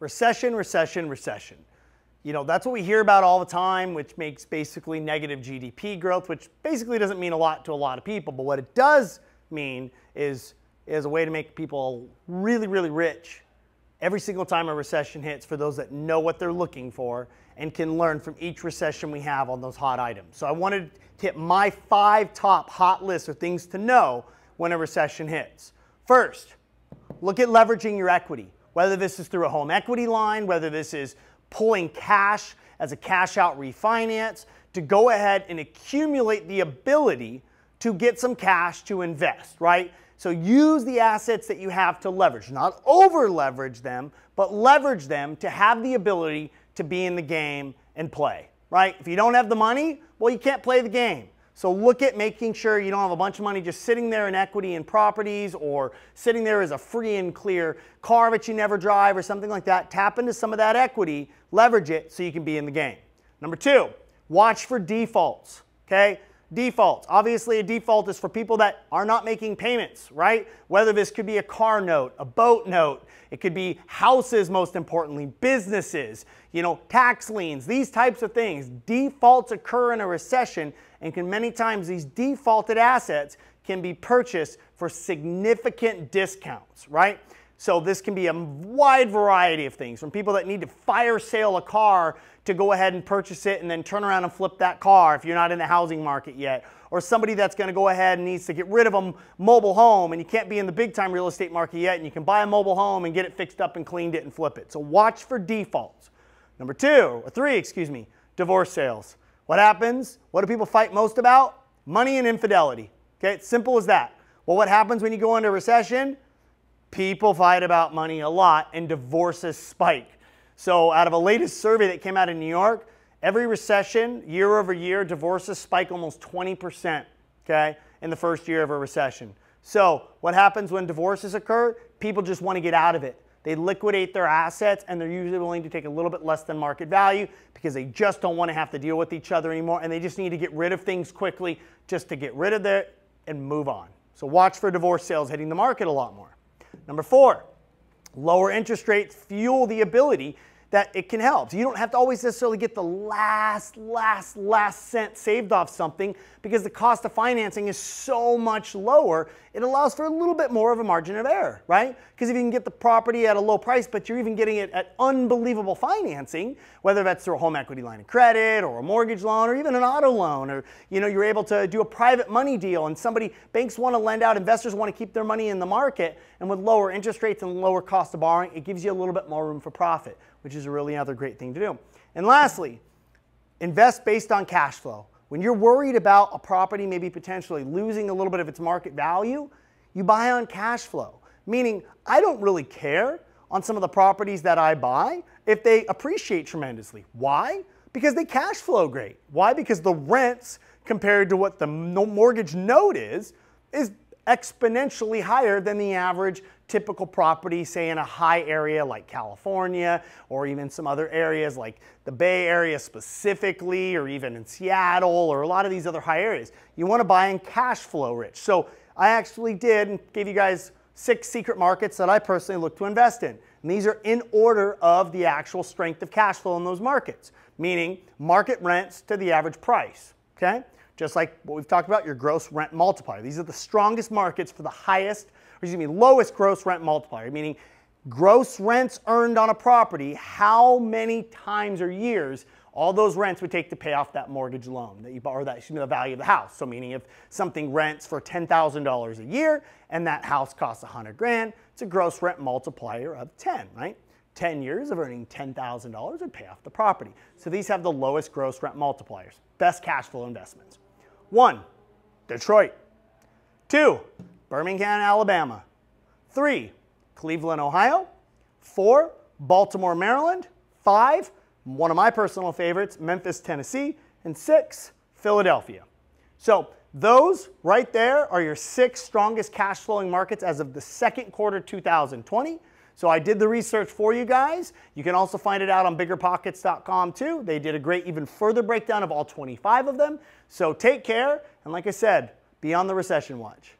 recession, recession, recession. You know, that's what we hear about all the time, which makes basically negative GDP growth, which basically doesn't mean a lot to a lot of people. But what it does mean is, is a way to make people really, really rich every single time a recession hits for those that know what they're looking for and can learn from each recession we have on those hot items. So I wanted to hit my five top hot lists of things to know when a recession hits. First, look at leveraging your equity whether this is through a home equity line, whether this is pulling cash as a cash out refinance, to go ahead and accumulate the ability to get some cash to invest, right? So use the assets that you have to leverage, not over leverage them, but leverage them to have the ability to be in the game and play, right? If you don't have the money, well, you can't play the game. So look at making sure you don't have a bunch of money just sitting there in equity and properties or sitting there as a free and clear car that you never drive or something like that. Tap into some of that equity, leverage it so you can be in the game. Number two, watch for defaults, okay? defaults. Obviously, a default is for people that are not making payments, right? Whether this could be a car note, a boat note, it could be houses, most importantly, businesses, you know, tax liens, these types of things. Defaults occur in a recession and can many times these defaulted assets can be purchased for significant discounts, right? So this can be a wide variety of things, from people that need to fire sale a car to go ahead and purchase it and then turn around and flip that car if you're not in the housing market yet, or somebody that's going to go ahead and needs to get rid of a mobile home and you can't be in the big time real estate market yet and you can buy a mobile home and get it fixed up and cleaned it and flip it. So watch for defaults. Number two, or three, excuse me, divorce sales. What happens? What do people fight most about? Money and infidelity. Okay, it's simple as that. Well, what happens when you go into recession? People fight about money a lot and divorces spike. So, out of a latest survey that came out in New York, every recession, year over year, divorces spike almost 20%, okay, in the first year of a recession. So, what happens when divorces occur? People just want to get out of it. They liquidate their assets and they're usually willing to take a little bit less than market value because they just don't want to have to deal with each other anymore and they just need to get rid of things quickly just to get rid of it and move on. So watch for divorce sales hitting the market a lot more. Number four, lower interest rates fuel the ability that it can help. You don't have to always necessarily get the last, last, last cent saved off something because the cost of financing is so much lower. It allows for a little bit more of a margin of error, right? Because if you can get the property at a low price, but you're even getting it at unbelievable financing, whether that's through a home equity line of credit or a mortgage loan or even an auto loan, or you know, you're able to do a private money deal and somebody banks want to lend out, investors want to keep their money in the market, and with lower interest rates and lower cost of borrowing, it gives you a little bit more room for profit which is really another great thing to do. And lastly, invest based on cash flow. When you're worried about a property maybe potentially losing a little bit of its market value, you buy on cash flow. Meaning, I don't really care on some of the properties that I buy if they appreciate tremendously. Why? Because they cash flow great. Why? Because the rents compared to what the mortgage note is, is exponentially higher than the average typical property, say in a high area like California or even some other areas like the Bay Area specifically or even in Seattle or a lot of these other high areas. You want to buy in cash flow rich. So I actually did and gave you guys six secret markets that I personally look to invest in. And these are in order of the actual strength of cash flow in those markets, meaning market rents to the average price, okay? Just like what we've talked about, your gross rent multiplier. These are the strongest markets for the highest, or excuse me, lowest gross rent multiplier, meaning gross rents earned on a property, how many times or years all those rents would take to pay off that mortgage loan that you borrow that excuse me, the value of the house. So meaning if something rents for $10,000 a year and that house costs 100 grand, it's a gross rent multiplier of 10, right? 10 years of earning $10,000 would pay off the property. So these have the lowest gross rent multipliers, best cash flow investments. One, Detroit. Two, Birmingham, Alabama. Three, Cleveland, Ohio. Four, Baltimore, Maryland. Five, one of my personal favorites, Memphis, Tennessee. And six, Philadelphia. So those right there are your six strongest cash flowing markets as of the second quarter 2020. So I did the research for you guys. You can also find it out on biggerpockets.com too. They did a great, even further breakdown of all 25 of them. So take care. And like I said, be on the recession watch.